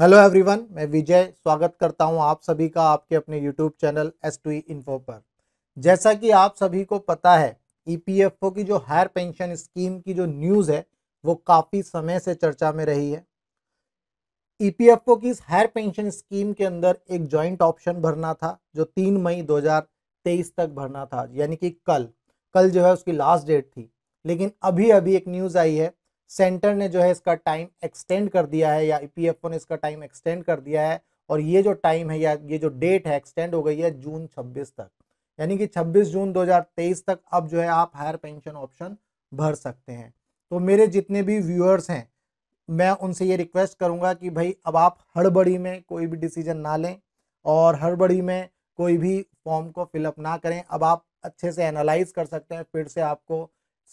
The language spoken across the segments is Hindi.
हेलो एवरीवन मैं विजय स्वागत करता हूं आप सभी का आपके अपने YouTube channel S two info पर जैसा कि आप सभी को पता है ईपीएफओ e की जो हायर पेंशन स्कीम की जो न्यूज़ है वो काफ़ी समय से चर्चा में रही है ईपीएफओ e की इस हायर पेंशन स्कीम के अंदर एक जॉइंट ऑप्शन भरना था जो तीन मई 2023 तक भरना था यानी कि कल कल जो है उसकी लास्ट डेट थी लेकिन अभी अभी एक न्यूज़ आई है सेंटर ने जो है इसका टाइम एक्सटेंड कर दिया है या ई e ने इसका टाइम एक्सटेंड कर दिया है और ये जो टाइम है या ये जो डेट है एक्सटेंड हो गई है जून 26 तक यानी कि 26 जून 2023 तक अब जो है आप हायर पेंशन ऑप्शन भर सकते हैं तो मेरे जितने भी व्यूअर्स हैं मैं उनसे ये रिक्वेस्ट करूँगा कि भाई अब आप हड़बड़ी में कोई भी डिसीजन ना लें और हड़बड़ी में कोई भी फॉर्म को फिलअप ना करें अब आप अच्छे से एनालाइज कर सकते हैं फिर से आपको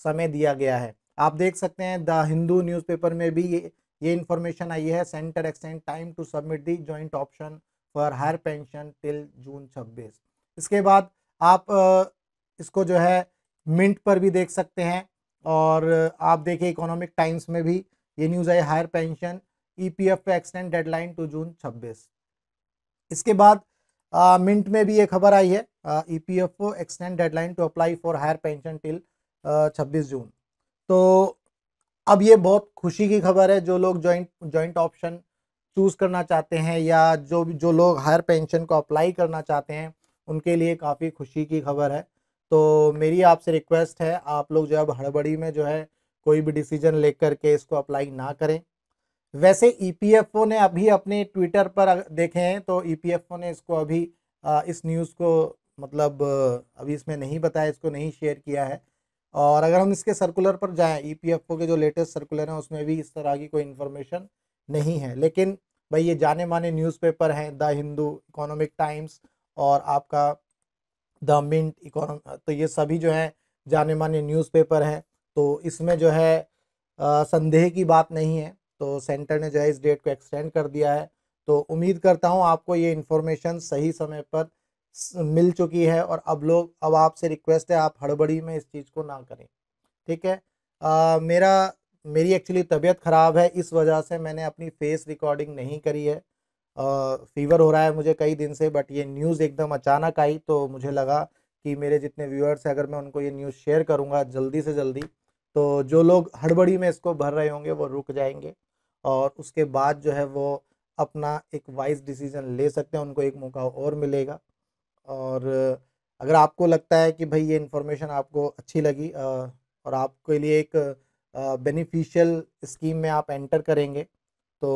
समय दिया गया है आप देख सकते हैं द हिंदू न्यूज़पेपर में भी ये ये इन्फॉर्मेशन आई है centre extend time to submit the joint option for higher pension till June 26 इसके बाद आप इसको जो है मिंट पर भी देख सकते हैं और आप देखिए इकोनॉमिक टाइम्स में भी ये न्यूज़ आई higher pension E P F extend deadline to June 26 इसके बाद आ, मिंट में भी ये खबर आई है E P F extend deadline to apply for higher pension till छब्बीस जून तो अब ये बहुत खुशी की खबर है जो लोग जॉइंट जॉइंट ऑप्शन चूज़ करना चाहते हैं या जो जो लोग हायर पेंशन को अप्लाई करना चाहते हैं उनके लिए काफ़ी खुशी की खबर है तो मेरी आपसे रिक्वेस्ट है आप लोग जो है हड़बड़ी में जो है कोई भी डिसीजन लेकर के इसको अप्लाई ना करें वैसे ईपीएफओ e ने अभी अपने ट्विटर पर देखे हैं तो ईपीएफओ e ने इसको अभी इस न्यूज़ को मतलब अभी इसमें नहीं बताया इसको नहीं शेयर किया है और अगर हम इसके सर्कुलर पर जाएं ईपीएफओ e के जो लेटेस्ट सर्कुलर हैं उसमें भी इस तरह की कोई इन्फॉर्मेशन नहीं है लेकिन भाई ये जाने माने न्यूज़पेपर हैं द हिंदू इकोनॉमिक टाइम्स और आपका द मिंट इकोनॉम तो ये सभी जो हैं जाने माने न्यूज़पेपर हैं तो इसमें जो है संदेह की बात नहीं है तो सेंटर ने जो है इस डेट को एक्सटेंड कर दिया है तो उम्मीद करता हूँ आपको ये इन्फॉर्मेशन सही समय पर मिल चुकी है और अब लोग अब आपसे रिक्वेस्ट है आप हड़बड़ी में इस चीज़ को ना करें ठीक है आ, मेरा मेरी एक्चुअली तबीयत ख़राब है इस वजह से मैंने अपनी फेस रिकॉर्डिंग नहीं करी है फीवर हो रहा है मुझे कई दिन से बट ये न्यूज़ एकदम अचानक आई तो मुझे लगा कि मेरे जितने व्यूअर्स हैं अगर मैं उनको ये न्यूज़ शेयर करूँगा जल्दी से जल्दी तो जो लोग हड़बड़ी में इसको भर रहे होंगे वो रुक जाएंगे और उसके बाद जो है वो अपना एक वाइज डिसीजन ले सकते हैं उनको एक मौका और मिलेगा और अगर आपको लगता है कि भाई ये इन्फॉर्मेशन आपको अच्छी लगी और आपके लिए एक बेनिफिशियल स्कीम में आप एंटर करेंगे तो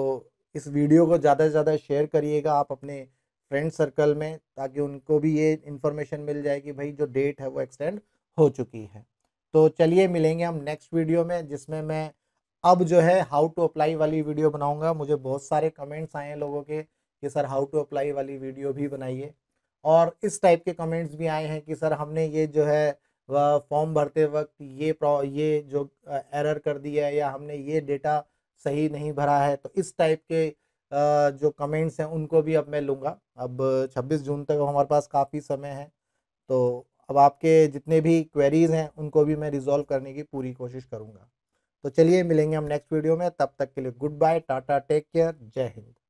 इस वीडियो को ज़्यादा से ज़्यादा शेयर करिएगा आप अपने फ्रेंड सर्कल में ताकि उनको भी ये इन्फॉर्मेशन मिल जाए कि भाई जो डेट है वो एक्सटेंड हो चुकी है तो चलिए मिलेंगे हम नेक्स्ट वीडियो में जिसमें मैं अब जो है हाउ टू अप्लाई वाली वीडियो बनाऊंगा मुझे बहुत सारे कमेंट्स आए हैं लोगों के कि सर हाउ टू अप्लाई वाली वीडियो भी बनाइए और इस टाइप के कमेंट्स भी आए हैं कि सर हमने ये जो है फॉर्म भरते वक्त ये ये जो एरर कर दिया है या हमने ये डेटा सही नहीं भरा है तो इस टाइप के जो कमेंट्स हैं उनको भी अब मैं लूँगा अब 26 जून तक हमारे पास काफ़ी समय है तो अब आपके जितने भी क्वेरीज़ हैं उनको भी मैं रिजॉल्व करने की पूरी कोशिश करूँगा तो चलिए मिलेंगे हम नेक्स्ट वीडियो में तब तक के लिए good bye tata take care जय हिंद